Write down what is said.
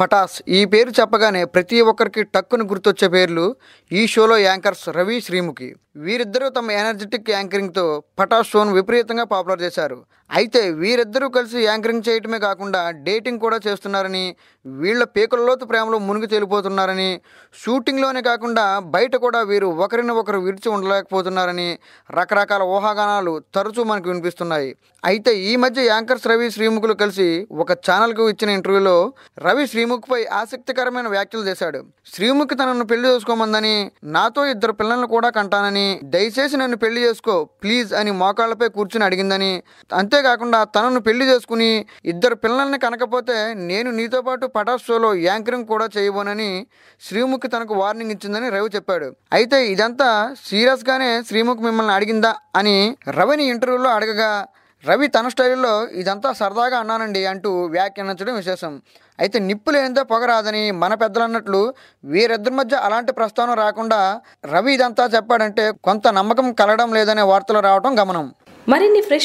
పటాస్ ఈ పేరు చెప్పగానే ప్రతి ఒక్కరికి టక్కును గుర్తొచ్చే పేర్లు ఈ షోలో యాంకర్స్ రవి శ్రీముఖి వీరిద్దరూ తమ ఎనర్జెటిక్ యాంకరింగ్తో పటాస్ షోను విపరీతంగా పాపులర్ చేశారు అయితే వీరిద్దరూ కలిసి యాంకరింగ్ చేయటమే కాకుండా డేటింగ్ కూడా చేస్తున్నారని వీళ్ళ పేకులలోతు ప్రేమలో మునిగి తేలిపోతున్నారని షూటింగ్లోనే కాకుండా బయట కూడా వీరు ఒకరిని ఒకరు విడిచి ఉండలేకపోతున్నారని రకరకాల ఊహాగానాలు తరచూ మనకు వినిపిస్తున్నాయి అయితే ఈ మధ్య యాంకర్స్ రవి శ్రీముఖులు కలిసి ఒక ఛానల్కు ఇచ్చిన ఇంటర్వ్యూలో రవి శ్రీముఖ్పై ఆసక్తికరమైన వ్యాఖ్యలు చేశాడు శ్రీముఖ్ తనను పెళ్లి చేసుకోమందని నాతో ఇద్దరు పిల్లలను కూడా కంటానని దయచేసి నన్ను పెళ్లి చేసుకో ప్లీజ్ అని మోకాళ్ళపై కూర్చుని అడిగిందని అంతే అంతేకాకుండా తనను పెళ్లి చేసుకుని ఇద్దరు పిల్లల్ని కనకపోతే నేను నీతో పాటు పటాస్ షోలో యాంకరింగ్ కూడా చేయబోనని శ్రీముఖి తనకు వార్నింగ్ ఇచ్చిందని రవి చెప్పాడు అయితే ఇదంతా సీరియస్గానే శ్రీముఖి మిమ్మల్ని అడిగిందా అని రవిని ఇంటర్వ్యూలో అడగగా రవి తన స్టైల్లో ఇదంతా సరదాగా అన్నానండి అంటూ వ్యాఖ్యానించడం విశేషం అయితే నిప్పు లేనిదో పొగరాదని మన పెద్దలు అన్నట్లు వీరిద్దరి మధ్య అలాంటి ప్రస్తావన రాకుండా రవి ఇదంతా చెప్పాడంటే కొంత నమ్మకం కలగడం లేదనే వార్తలు రావడం గమనం మరిన్ని ఫ్రెష్